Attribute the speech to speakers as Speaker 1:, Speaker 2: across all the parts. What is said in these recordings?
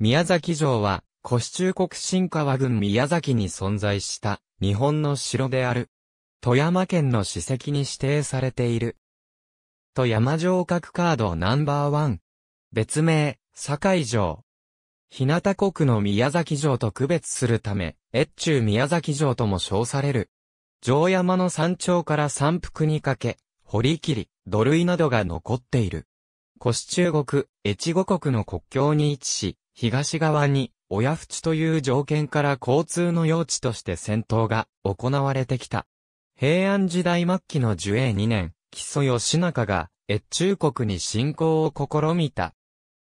Speaker 1: 宮崎城は、古市中国新川郡宮崎に存在した日本の城である。富山県の史跡に指定されている。富山城各カードナンバーワン。別名、堺城。日向国の宮崎城と区別するため、越中宮崎城とも称される。城山の山頂から山腹にかけ、堀切、土塁などが残っている。市中国、越後国の国境に位置し、東側に、親淵という条件から交通の用地として戦闘が行われてきた。平安時代末期の寿永2年、木曽義仲が、越中国に侵攻を試みた。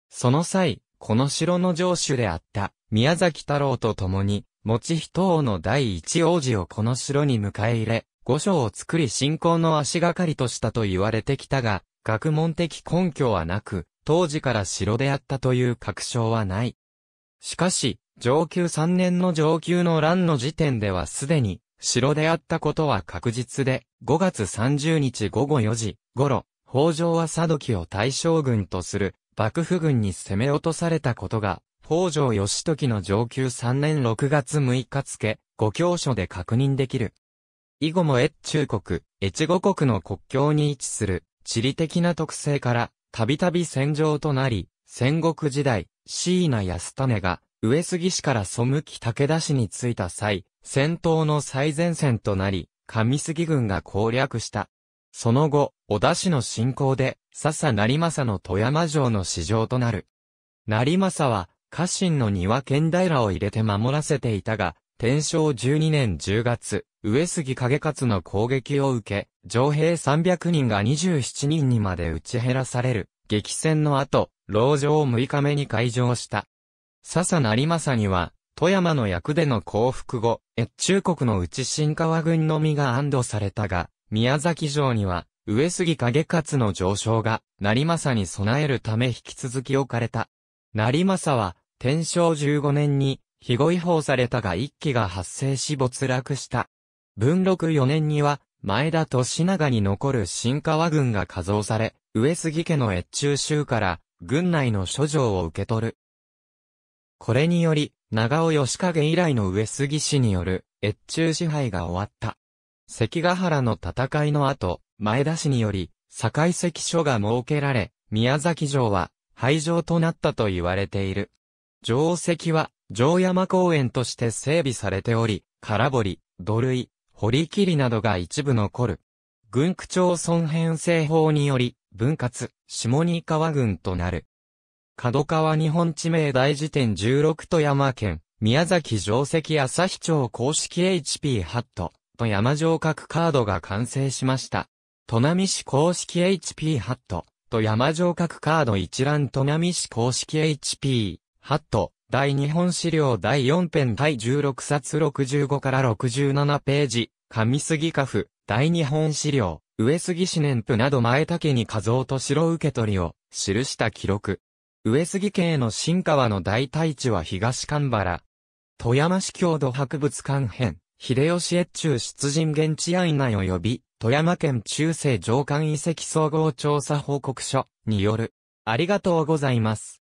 Speaker 1: その際、この城の城主であった、宮崎太郎と共に、持人王の第一王子をこの城に迎え入れ、御所を作り信仰の足がかりとしたと言われてきたが、学問的根拠はなく、当時から城であったという確証はない。しかし、上級3年の上級の乱の時点ではすでに、城であったことは確実で、5月30日午後4時頃、北条は佐渡木を大将軍とする、幕府軍に攻め落とされたことが、北条義時の上級3年6月6日付、ご教書で確認できる。以後も越中国、越後国の国境に位置する、地理的な特性から、たびたび戦場となり、戦国時代、椎名安種が、上杉氏から背き武田氏に着いた際、戦闘の最前線となり、上杉軍が攻略した。その後、小田氏の侵攻で、笹成政の富山城の市場となる。成政は、家臣の庭県平を入れて守らせていたが、天正12年10月、上杉影勝の攻撃を受け、上兵300人が27人にまで打ち減らされる、激戦の後、牢城6日目に開城した。笹成政には、富山の役での降伏後、越中国の内新川軍のみが安堵されたが、宮崎城には、上杉影勝の上昇が、成政に備えるため引き続き置かれた。成政は、天正15年に、非後違法されたが一揆が発生し没落した。文禄4年には、前田と品川に残る新川軍が加増され、上杉家の越中州から、軍内の諸城を受け取る。これにより、長尾義景以来の上杉氏による、越中支配が終わった。関ヶ原の戦いの後、前田氏により、境関所が設けられ、宮崎城は、廃城となったと言われている。城跡は、城山公園として整備されており、空堀、土塁、堀切などが一部残る。軍区町村編成法により、分割、下二川郡となる。角川日本地名大辞典16富山県、宮崎城跡朝日町公式 HP ハット、と山城各カードが完成しました。砺波市公式 HP ハット、と山城各カード一覧砺波市公式 HP、ハット、大日本資料第4編第16冊65から67ページ、上杉家父、大日本資料、上杉氏年譜など前竹に画像と城受け取りを記した記録。上杉家への新川の大大地は東神原。富山市郷土博物館編、秀吉越中出陣現地案内及び、富山県中世上官遺跡総合調査報告書による。ありがとうございます。